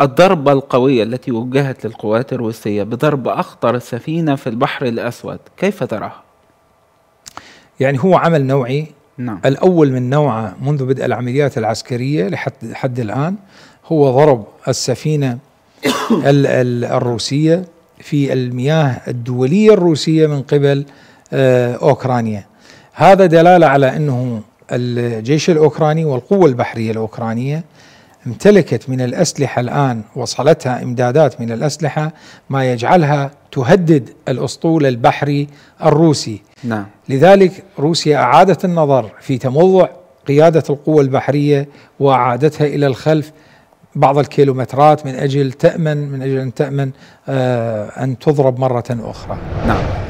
الضربة القوية التي وجهت للقوات الروسية بضرب أخطر سفينة في البحر الأسود كيف تراها؟ يعني هو عمل نوعي نعم. الأول من نوعه منذ بدء العمليات العسكرية لحد حد الآن هو ضرب السفينة الروسية في المياه الدولية الروسية من قبل آه، أوكرانيا هذا دلالة على أنه الجيش الأوكراني والقوة البحرية الأوكرانية امتلكت من الاسلحه الان وصلتها امدادات من الاسلحه ما يجعلها تهدد الاسطول البحري الروسي. نعم. لذلك روسيا اعادت النظر في تموضع قياده القوه البحريه واعادتها الى الخلف بعض الكيلومترات من اجل تامن من اجل ان تامن آه ان تضرب مره اخرى. نعم.